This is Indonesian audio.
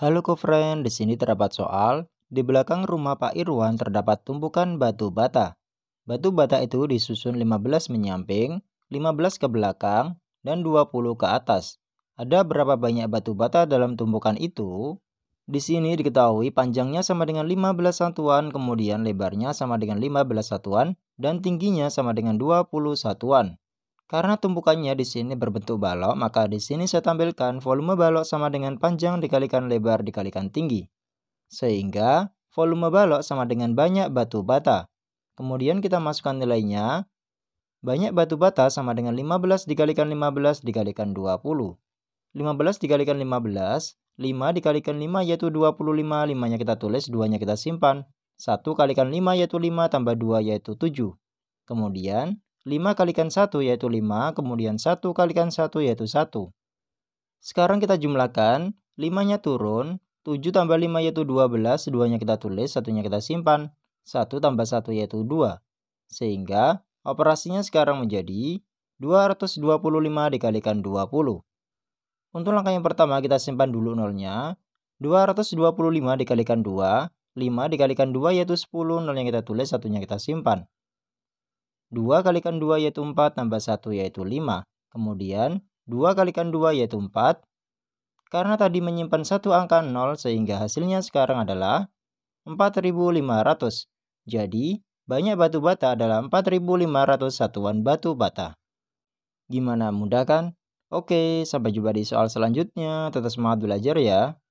Halo friend, di sini terdapat soal. Di belakang rumah Pak Irwan terdapat tumpukan batu bata. Batu bata itu disusun 15 menyamping, 15 ke belakang, dan 20 ke atas. Ada berapa banyak batu bata dalam tumpukan itu? Di sini diketahui panjangnya sama dengan 15 satuan, kemudian lebarnya sama dengan 15 satuan, dan tingginya sama dengan 20 satuan. Karena tumpukannya di sini berbentuk balok, maka di sini saya tampilkan volume balok sama dengan panjang dikalikan lebar dikalikan tinggi. Sehingga volume balok sama dengan banyak batu bata. Kemudian kita masukkan nilainya. Banyak batu bata sama dengan 15 dikalikan 15 dikalikan 20. 15 dikalikan 15, 5 dikalikan 5 yaitu 25, 5-nya kita tulis, 2-nya kita simpan. 1 kalikan 5 yaitu 5, tambah 2 yaitu 7. Kemudian 5 kalikan 1 yaitu 5, kemudian 1 kalikan 1 yaitu 1. Sekarang kita jumlahkan, 5-nya turun, 7 tambah 5 yaitu 12, 2-nya kita tulis, satunya kita simpan, 1 tambah 1 yaitu 2. Sehingga operasinya sekarang menjadi 225 dikalikan 20. Untuk langkah yang pertama kita simpan dulu nolnya, 225 dikalikan 2, 5 dikalikan 2 yaitu 10, nol yang kita tulis, satunya kita simpan. 2 kalikan 2 yaitu 4, tambah 1 yaitu 5. Kemudian 2 kalikan 2 yaitu 4. Karena tadi menyimpan satu angka 0 sehingga hasilnya sekarang adalah 4500. Jadi banyak batu bata adalah 4500 satuan batu bata. Gimana mudah kan? Oke, sampai jumpa di soal selanjutnya. Tetap semangat belajar ya.